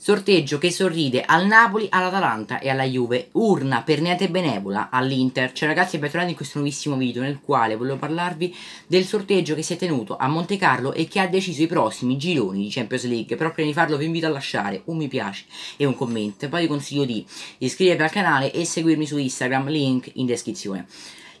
Sorteggio che sorride al Napoli, all'Atalanta e alla Juve. Urna per niente benevola all'Inter. Ciao ragazzi e bentornati in questo nuovissimo video nel quale volevo parlarvi del sorteggio che si è tenuto a Monte Carlo e che ha deciso i prossimi gironi di Champions League. Però prima di farlo vi invito a lasciare un mi piace e un commento. Poi vi consiglio di iscrivervi al canale e seguirmi su Instagram, link in descrizione.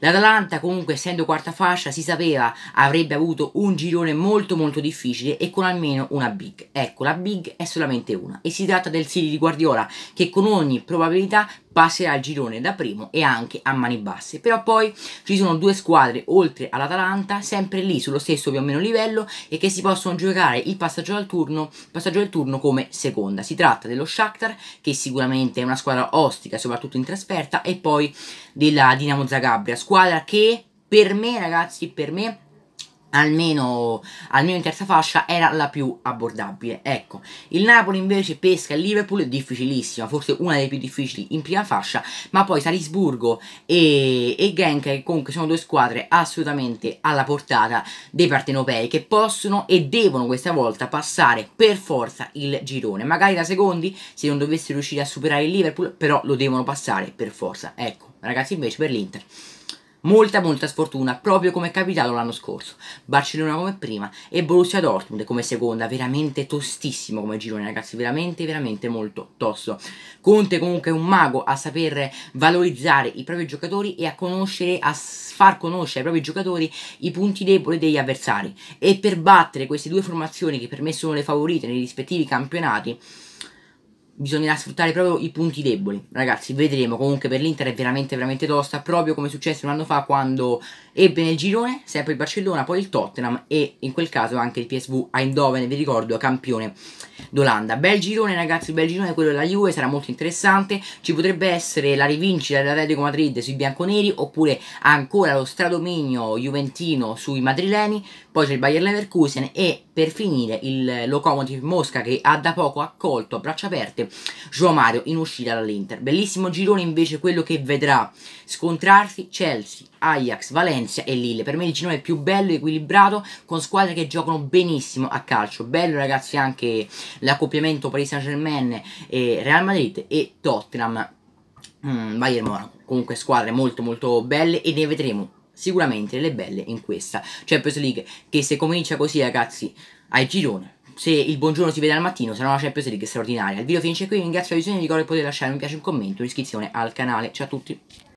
L'Atalanta comunque essendo quarta fascia si sapeva avrebbe avuto un girone molto molto difficile e con almeno una big. Ecco, la big è solamente una e si tratta del City di Guardiola che con ogni probabilità passerà il girone da primo e anche a mani basse. Però poi ci sono due squadre oltre all'Atalanta, sempre lì sullo stesso più o meno livello e che si possono giocare il passaggio, al turno, passaggio del turno come seconda. Si tratta dello Shakhtar che sicuramente è una squadra ostica soprattutto in trasferta e poi della Dinamo Zagabria, squadra che per me ragazzi, per me Almeno, almeno, in terza fascia era la più abbordabile ecco il Napoli invece pesca il Liverpool difficilissima forse una delle più difficili in prima fascia ma poi Salisburgo e, e Genk comunque sono due squadre assolutamente alla portata dei partenopei che possono e devono questa volta passare per forza il girone magari da secondi se non dovessero riuscire a superare il Liverpool però lo devono passare per forza ecco ragazzi invece per l'Inter Molta molta sfortuna, proprio come è capitato l'anno scorso. Barcellona come prima e Borussia Dortmund come seconda, veramente tostissimo come girone ragazzi, veramente veramente molto tosto. Conte comunque è un mago a saper valorizzare i propri giocatori e a conoscere, a far conoscere ai propri giocatori i punti deboli degli avversari. E per battere queste due formazioni che per me sono le favorite nei rispettivi campionati, bisognerà sfruttare proprio i punti deboli. Ragazzi, vedremo. Comunque per l'Inter è veramente, veramente tosta, proprio come è successo un anno fa quando ebbe nel girone sempre il Barcellona, poi il Tottenham e in quel caso anche il PSV Eindhoven, vi ricordo, campione d'Olanda. Bel girone, ragazzi, bel girone quello della Juve, sarà molto interessante. Ci potrebbe essere la rivincita dell'Atletico Madrid sui bianconeri oppure ancora lo stradominio juventino sui madrileni, poi c'è il Bayern Leverkusen e per finire il locomotive Mosca che ha da poco accolto a braccia aperte João Mario in uscita dall'Inter. Bellissimo girone invece quello che vedrà scontrarsi Chelsea, Ajax, Valencia e Lille. Per me il girone è più bello e equilibrato con squadre che giocano benissimo a calcio. Bello ragazzi anche l'accoppiamento Paris Saint Germain e Real Madrid e Tottenham. Mm, Bayern Monaco, comunque squadre molto molto belle e ne vedremo sicuramente le belle in questa Champions League che se comincia così ragazzi ai gironi se il buongiorno si vede al mattino sarà una Champions League straordinaria il video finisce qui ringrazio la visione vi ricordo di poter lasciare un mi piace un commento un'iscrizione al canale ciao a tutti